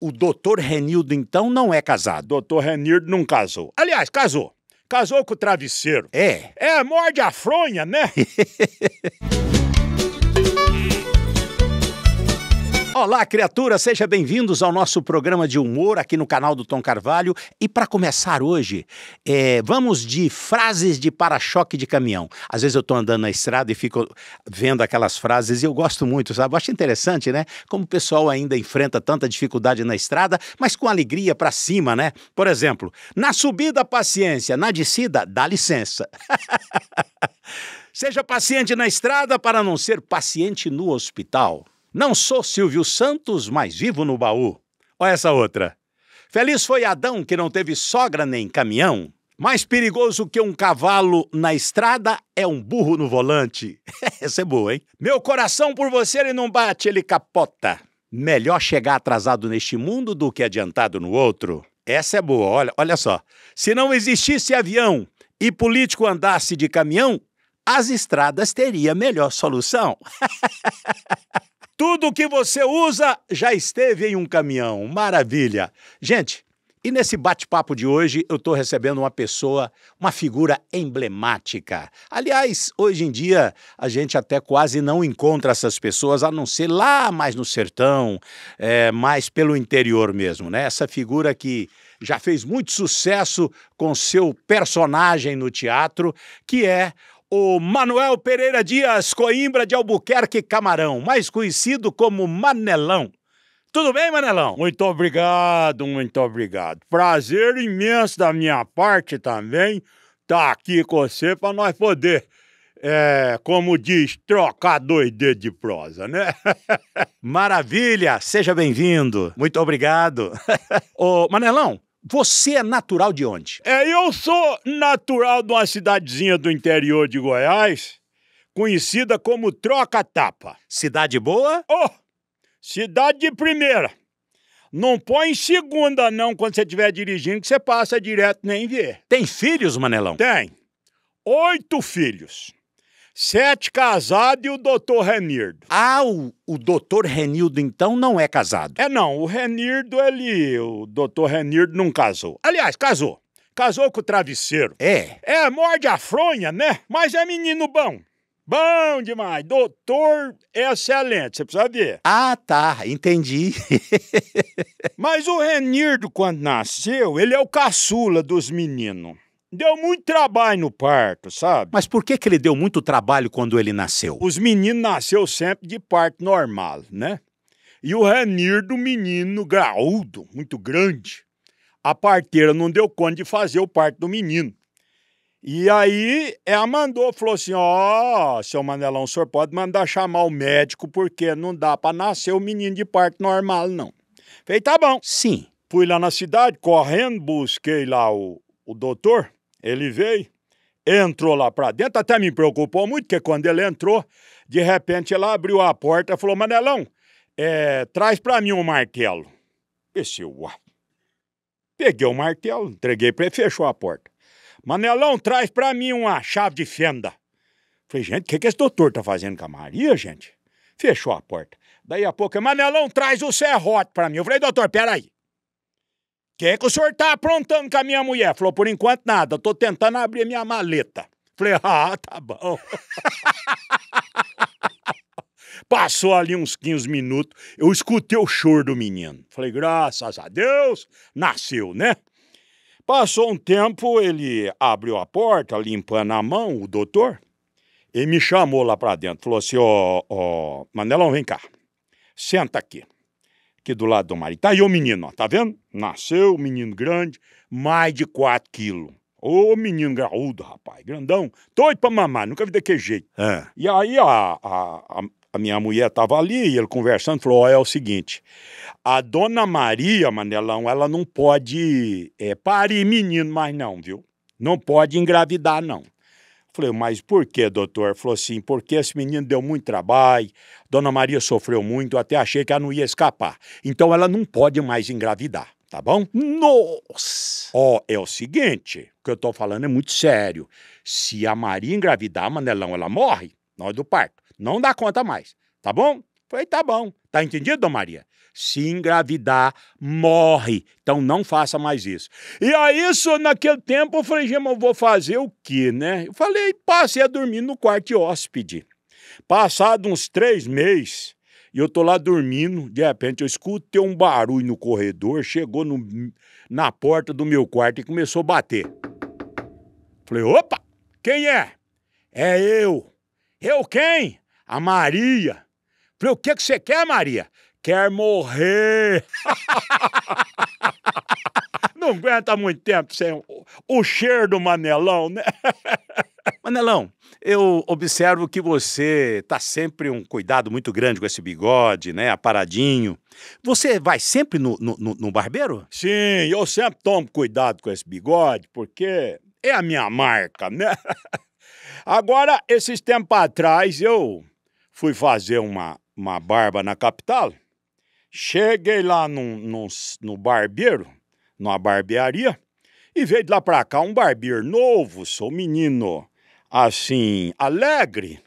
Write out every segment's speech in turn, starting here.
O doutor Renildo, então, não é casado. Doutor Renildo não casou. Aliás, casou. Casou com o travesseiro. É. É, morde a fronha, né? Olá, criatura, seja bem-vindos ao nosso programa de humor aqui no canal do Tom Carvalho. E para começar hoje, é, vamos de frases de para-choque de caminhão. Às vezes eu estou andando na estrada e fico vendo aquelas frases e eu gosto muito, sabe? Eu acho interessante, né? Como o pessoal ainda enfrenta tanta dificuldade na estrada, mas com alegria para cima, né? Por exemplo, na subida, paciência, na descida, dá licença. Seja paciente na estrada para não ser paciente no hospital. Não sou Silvio Santos, mas vivo no baú. Olha essa outra. Feliz foi Adão que não teve sogra nem caminhão. Mais perigoso que um cavalo na estrada é um burro no volante. Essa é boa, hein? Meu coração por você ele não bate, ele capota. Melhor chegar atrasado neste mundo do que adiantado no outro. Essa é boa, olha, olha só. Se não existisse avião e político andasse de caminhão, as estradas teria melhor solução. Tudo que você usa já esteve em um caminhão. Maravilha. Gente, e nesse bate-papo de hoje eu estou recebendo uma pessoa, uma figura emblemática. Aliás, hoje em dia a gente até quase não encontra essas pessoas, a não ser lá mais no sertão, é, mais pelo interior mesmo, né? Essa figura que já fez muito sucesso com seu personagem no teatro, que é o Manuel Pereira Dias Coimbra de Albuquerque Camarão, mais conhecido como Manelão. Tudo bem, Manelão? Muito obrigado, muito obrigado. Prazer imenso da minha parte também estar tá aqui com você para nós poder, é, como diz, trocar dois dedos de prosa, né? Maravilha! Seja bem-vindo. Muito obrigado. Ô, Manelão, você é natural de onde? É, eu sou natural de uma cidadezinha do interior de Goiás, conhecida como Troca-Tapa. Cidade boa? Oh, cidade de primeira. Não põe em segunda, não, quando você estiver dirigindo, que você passa direto nem vê. Tem filhos, Manelão? Tem. Oito filhos. Sete casados e o doutor Renildo. Ah, o, o doutor Renildo, então, não é casado? É não, o Renildo, ele... O doutor Renildo não casou. Aliás, casou. Casou com o travesseiro. É? É, morde a fronha, né? Mas é menino bom. Bom demais, doutor é excelente, você precisa ver. Ah, tá, entendi. Mas o Renildo, quando nasceu, ele é o caçula dos meninos. Deu muito trabalho no parto, sabe? Mas por que, que ele deu muito trabalho quando ele nasceu? Os meninos nasceu sempre de parto normal, né? E o Renir do menino graúdo, muito grande. A parteira não deu conta de fazer o parto do menino. E aí ela mandou, falou assim: ó, oh, seu Manelão, o senhor pode mandar chamar o médico, porque não dá para nascer o menino de parto normal, não. Falei, tá bom. Sim. Fui lá na cidade, correndo, busquei lá o, o doutor. Ele veio, entrou lá para dentro, até me preocupou muito, porque quando ele entrou, de repente ela abriu a porta e falou: Manelão, é, traz para mim um martelo. Esse uau. Peguei o martelo, entreguei para ele, fechou a porta. Manelão, traz para mim uma chave de fenda. Falei, gente, o que, que esse doutor tá fazendo com a Maria, gente? Fechou a porta. Daí a pouco, Manelão, traz o serrote para mim. Eu falei, doutor, peraí que que o senhor tá aprontando com a minha mulher? Falou, por enquanto nada, tô tentando abrir minha maleta. Falei, ah, tá bom. Passou ali uns 15 minutos, eu escutei o choro do menino. Falei, graças a Deus, nasceu, né? Passou um tempo, ele abriu a porta, limpando a mão, o doutor, e me chamou lá para dentro. Falou assim, ó, oh, ó, oh, Manelão, vem cá, senta aqui aqui do lado do marido. Tá aí o menino, ó, tá vendo? Nasceu, menino grande, mais de 4 quilos. Ô, menino graúdo, rapaz, grandão, doido pra mamar, nunca vi daquele jeito. É. E aí a, a, a, minha mulher tava ali e ele conversando, falou: Ó, é o seguinte, a dona Maria, Manelão, ela não pode é, parir menino mais, não, viu? Não pode engravidar, não. Falei, mas por que, doutor? Falou assim, porque esse menino deu muito trabalho, Dona Maria sofreu muito, até achei que ela não ia escapar. Então ela não pode mais engravidar, tá bom? Nossa! Ó, oh, é o seguinte, o que eu tô falando é muito sério. Se a Maria engravidar, Manelão, ela morre na hora do parto. Não dá conta mais, tá bom? Falei, tá bom. Tá entendido, Dona Maria? Se engravidar, morre. Então não faça mais isso. E aí, só naquele tempo, eu falei, Gema, eu vou fazer o quê, né? Eu falei, passei a dormir no quarto de hóspede. Passado uns três meses, e eu tô lá dormindo, de repente eu escutei um barulho no corredor, chegou no, na porta do meu quarto e começou a bater. Falei, opa, quem é? É eu. Eu quem? A Maria. Falei, o que, que você quer, Maria? Quer morrer. Não aguenta muito tempo sem o, o cheiro do Manelão, né? Manelão, eu observo que você tá sempre um cuidado muito grande com esse bigode, né? Aparadinho. Você vai sempre no, no, no barbeiro? Sim, eu sempre tomo cuidado com esse bigode, porque é a minha marca, né? Agora, esses tempos atrás, eu fui fazer uma, uma barba na capital. Cheguei lá num, num, no barbeiro, numa barbearia, e veio de lá pra cá um barbeiro novo, sou menino, assim, alegre.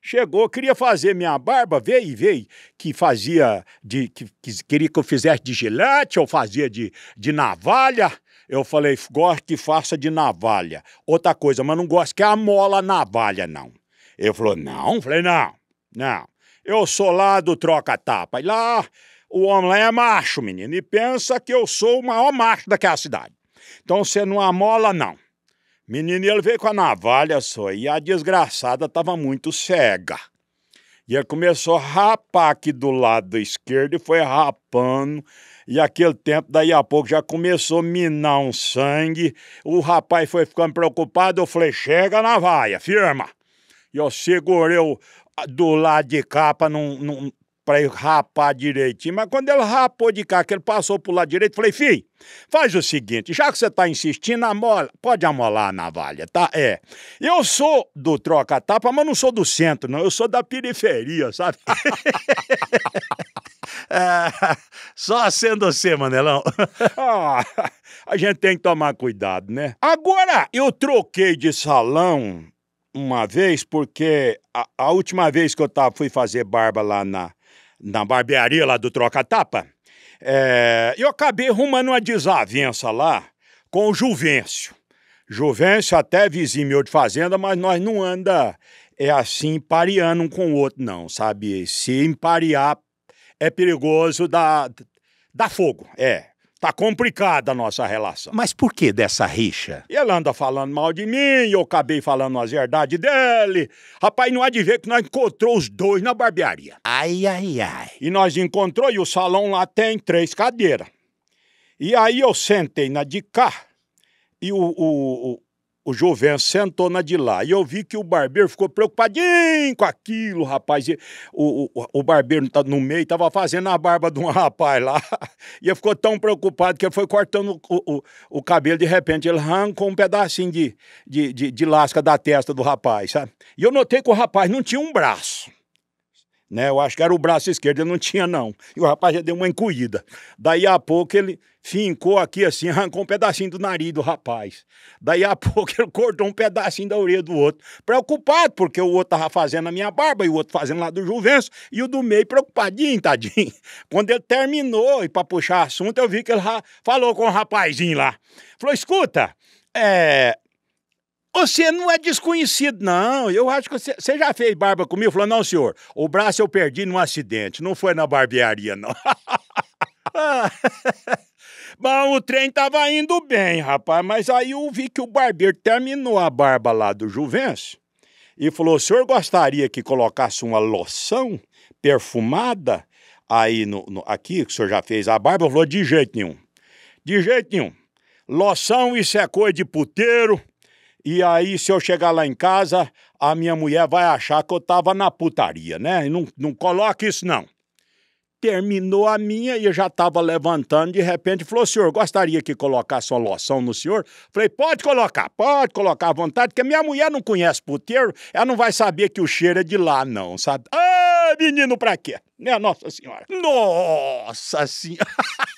Chegou, queria fazer minha barba, veio, veio, que fazia de. Que, que, queria que eu fizesse de gilete, ou fazia de, de navalha. Eu falei, gosto que faça de navalha. Outra coisa, mas não gosto que é amola navalha, não. Ele falou, não, falei, não, não. Eu sou lá do troca-tapa. E lá o homem lá é macho, menino, e pensa que eu sou o maior macho daquela cidade. Então você não amola, não. Menino, ele veio com a navalha só, e a desgraçada estava muito cega. E ele começou a rapar aqui do lado esquerdo e foi rapando. E aquele tempo, daí a pouco, já começou a minar um sangue. O rapaz foi ficando preocupado. Eu falei: chega na vaia, firma. E eu segurei do lado de cá para não, não ir rapar direitinho. Mas quando ele rapou de cá, que ele passou pro lado direito, falei, filho, faz o seguinte, já que você tá insistindo, amola, pode amolar a navalha, tá? É. Eu sou do troca-tapa, mas não sou do centro, não. Eu sou da periferia, sabe? é, só sendo você, Manelão. ah, a gente tem que tomar cuidado, né? Agora, eu troquei de salão uma vez, porque a, a última vez que eu tava, fui fazer barba lá na, na barbearia lá do Troca-Tapa, é, eu acabei arrumando uma desavença lá com o Juvencio. Juvencio até vizinho meu de fazenda, mas nós não anda é assim pareando um com o outro, não, sabe? Se emparear é perigoso dar, dar fogo, é. Tá complicada a nossa relação. Mas por que dessa rixa? E ela anda falando mal de mim, eu acabei falando as verdades dele. Rapaz, não há de ver que nós encontrou os dois na barbearia. Ai, ai, ai. E nós encontrou e o salão lá tem três cadeiras. E aí eu sentei na de cá e o, o, o jovem sentou na de lá e eu vi que o barbeiro ficou preocupadinho com aquilo, rapaz. o, o, o barbeiro tá no meio estava fazendo a barba de um rapaz lá. E ele ficou tão preocupado que ele foi cortando o, o, o cabelo. De repente, ele arrancou um pedacinho de, de, de, de lasca da testa do rapaz, sabe? E eu notei que o rapaz não tinha um braço né? Eu acho que era o braço esquerdo, ele não tinha, não. E o rapaz já deu uma encolhida. Daí a pouco ele fincou aqui assim, arrancou um pedacinho do nariz do rapaz. Daí a pouco ele cortou um pedacinho da orelha do outro. Preocupado, porque o outro tava fazendo a minha barba e o outro fazendo lá do Juvencio, e o do meio preocupadinho, tadinho. Quando ele terminou, e para puxar assunto, eu vi que ele falou com o rapazinho lá. Falou: escuta, é, você não é desconhecido, não. Eu acho que você, você já fez barba comigo? Falou, não, senhor, o braço eu perdi num acidente, não foi na barbearia, não. Bom, ah. o trem tava indo bem, rapaz, mas aí eu vi que o barbeiro terminou a barba lá do Juvencio e falou: o senhor gostaria que colocasse uma loção perfumada aí no, no aqui, que o senhor já fez a barba? Ele falou: de jeito nenhum. De jeito nenhum. Loção, isso é coisa de puteiro. E aí, se eu chegar lá em casa, a minha mulher vai achar que eu tava na putaria, né? não, não coloque isso, não. Terminou a minha e eu já tava levantando, de repente falou: senhor, gostaria que colocasse uma loção no senhor? Falei: pode colocar, pode colocar à vontade, porque minha mulher não conhece puteiro, ela não vai saber que o cheiro é de lá, não, sabe? Ah, menino, pra quê? Né, Nossa Senhora? Nossa Senhora!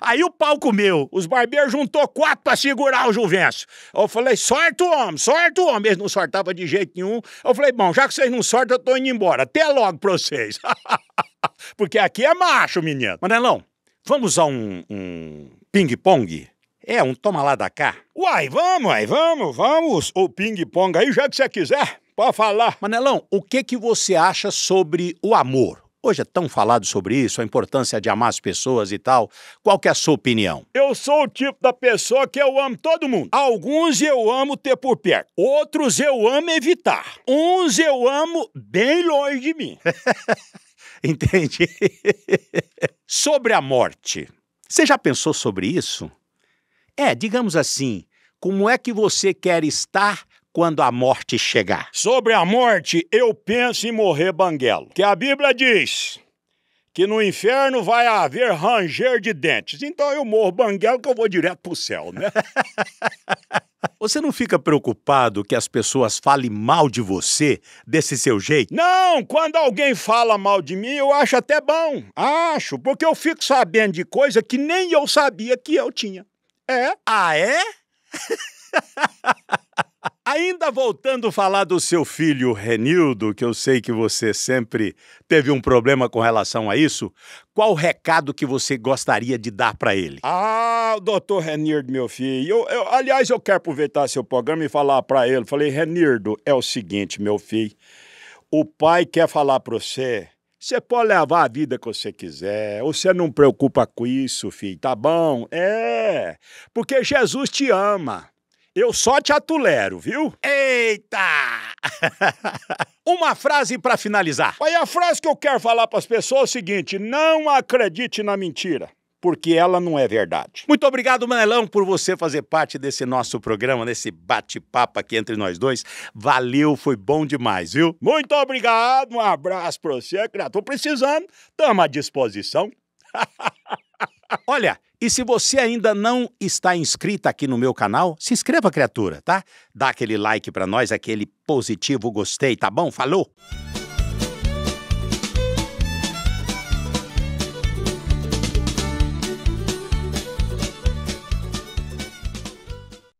Aí o pau comeu. Os barbeiros juntou quatro para segurar o Juvencio. Eu falei, sorte o homem, sorte o homem. Eles não sortavam de jeito nenhum. Eu falei, bom, já que vocês não sortam, eu tô indo embora. Até logo pra vocês. Porque aqui é macho, menino. Manelão, vamos a um, um ping-pong? É, um toma lá da cá. Uai, vamos, uai, vamos, vamos. O ping-pong aí, já que você quiser, pode falar. Manelão, o que que você acha sobre o amor? Hoje é tão falado sobre isso, a importância de amar as pessoas e tal. Qual que é a sua opinião? Eu sou o tipo da pessoa que eu amo todo mundo. Alguns eu amo ter por perto, outros eu amo evitar. Uns eu amo bem longe de mim. Entendi. sobre a morte. Você já pensou sobre isso? É, digamos assim, como é que você quer estar quando a morte chegar? Sobre a morte, eu penso em morrer banguelo. Que a Bíblia diz que no inferno vai haver ranger de dentes. Então eu morro banguelo que eu vou direto pro céu, né? Você não fica preocupado que as pessoas falem mal de você desse seu jeito? Não, quando alguém fala mal de mim, eu acho até bom. Acho, porque eu fico sabendo de coisa que nem eu sabia que eu tinha. É? Ah, é? Ainda voltando a falar do seu filho Renildo, que eu sei que você sempre teve um problema com relação a isso, qual o recado que você gostaria de dar para ele? Ah, o doutor Renildo, meu filho. Eu, eu, aliás, eu quero aproveitar seu programa e falar para ele. Falei, Renildo, é o seguinte, meu filho. O pai quer falar para você você pode levar a vida que você quiser. Você não preocupa com isso, filho, tá bom? É, porque Jesus te ama. Eu só te atulero, viu? Eita! Uma frase para finalizar. Aí a frase que eu quero falar para as pessoas é o seguinte: não acredite na mentira. Porque ela não é verdade. Muito obrigado, Manelão, por você fazer parte desse nosso programa, desse bate-papo aqui entre nós dois. Valeu, foi bom demais, viu? Muito obrigado, um abraço para você, que tô precisando. Tamo à disposição. Olha, e se você ainda não está inscrita aqui no meu canal, se inscreva, criatura, tá? Dá aquele like para nós, aquele positivo gostei, tá bom? Falou!